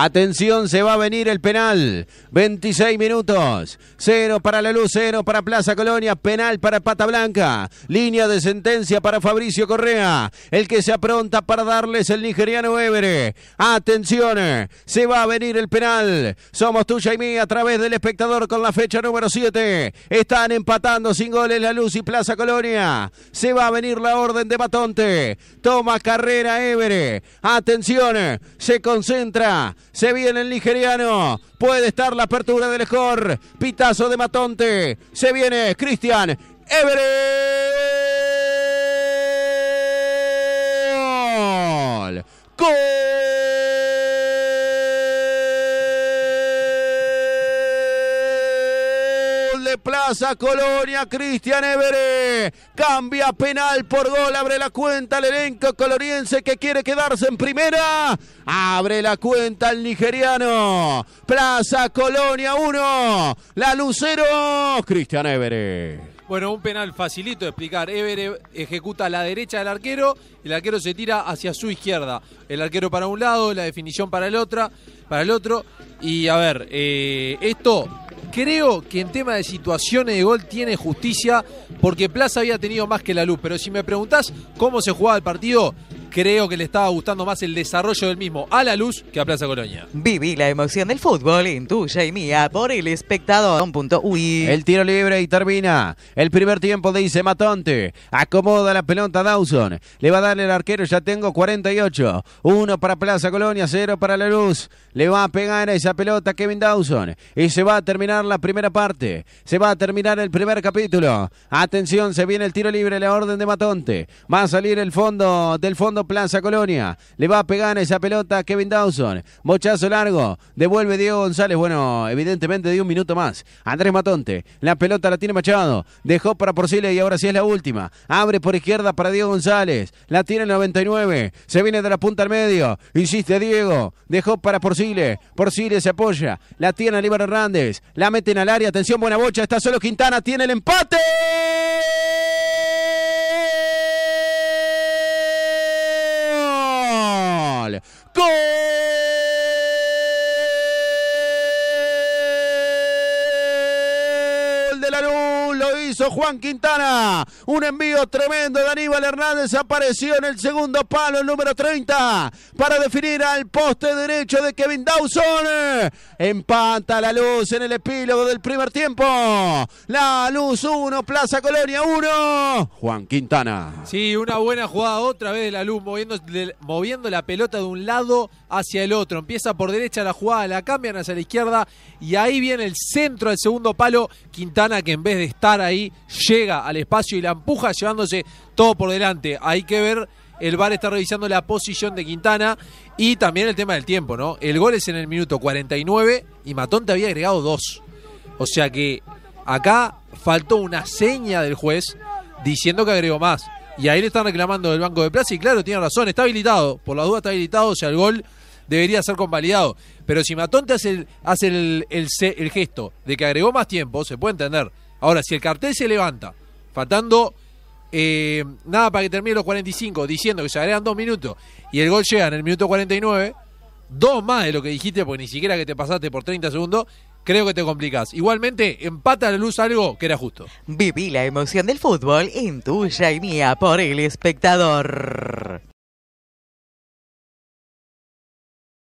Atención, se va a venir el penal. 26 minutos. Cero para la luz, cero para Plaza Colonia. Penal para Pata Blanca. Línea de sentencia para Fabricio Correa. El que se apronta para darles el nigeriano Evere. Atención, se va a venir el penal. Somos tuya y mí a través del espectador con la fecha número 7. Están empatando sin goles la luz y Plaza Colonia. Se va a venir la orden de Batonte. Toma carrera Evere. Atención, se concentra. Se viene el nigeriano. Puede estar la apertura del score. Pitazo de Matonte. Se viene Cristian Everett. Plaza Colonia, Cristian Evere Cambia penal por gol, abre la cuenta el elenco coloriense que quiere quedarse en primera. Abre la cuenta el nigeriano. Plaza Colonia 1, la Lucero, Cristian Evere Bueno, un penal facilito de explicar. Ever ejecuta a la derecha del arquero, el arquero se tira hacia su izquierda. El arquero para un lado, la definición para el, para el otro. Y a ver, eh, esto Creo que en tema de situaciones de gol tiene justicia porque Plaza había tenido más que la luz. Pero si me preguntás cómo se jugaba el partido, creo que le estaba gustando más el desarrollo del mismo a la luz que a Plaza Colonia. Viví la emoción del fútbol en tuya y mía por el espectador. El tiro libre y termina. El primer tiempo de Matonte. Acomoda la pelota Dawson. Le va a dar el arquero. Ya tengo 48. Uno para Plaza Colonia, cero para la luz. Le va a pegar a esa pelota Kevin Dawson. Y se va a terminar la primera parte. Se va a terminar el primer capítulo. Atención, se viene el tiro libre, la orden de Matonte. Va a salir el fondo del fondo Planza Plaza Colonia. Le va a pegar esa pelota Kevin Dawson. Bochazo largo. Devuelve Diego González. Bueno, evidentemente de un minuto más. Andrés Matonte. La pelota la tiene Machado. Dejó para Porcile y ahora sí es la última. Abre por izquierda para Diego González. La tiene el 99. Se viene de la punta al medio. Insiste Diego. Dejó para Porcile. Porcile se apoya. La tiene Aníbal Hernández. La meten al área. Atención, buena bocha. Está solo Quintana. Tiene el empate. de la luz. lo hizo Juan Quintana. Un envío tremendo de Aníbal Hernández. Apareció en el segundo palo, el número 30, para definir al poste derecho de Kevin Dawson. empanta la luz en el epílogo del primer tiempo. La luz 1, Plaza Colonia 1. Juan Quintana. Sí, una buena jugada otra vez de la luz, moviendo, moviendo la pelota de un lado hacia el otro. Empieza por derecha la jugada, la cambian hacia la izquierda y ahí viene el centro del segundo palo. Quintana que en vez de estar ahí, llega al espacio y la empuja llevándose todo por delante. Hay que ver, el VAR está revisando la posición de Quintana y también el tema del tiempo, ¿no? El gol es en el minuto 49 y Matonte había agregado dos. O sea que acá faltó una seña del juez diciendo que agregó más. Y ahí le están reclamando del Banco de Plaza y claro, tiene razón, está habilitado. Por la duda está habilitado, o sea, el gol debería ser convalidado. Pero si Matonte hace, el, el, gesto de que agregó más tiempo, se puede entender. Ahora, si el cartel se levanta, faltando eh, nada para que termine los 45, diciendo que se agregan dos minutos y el gol llega en el minuto 49, dos más de lo que dijiste, porque ni siquiera que te pasaste por 30 segundos, creo que te complicás. Igualmente, empata a la luz algo que era justo. Viví la emoción del fútbol en tuya y mía por el espectador.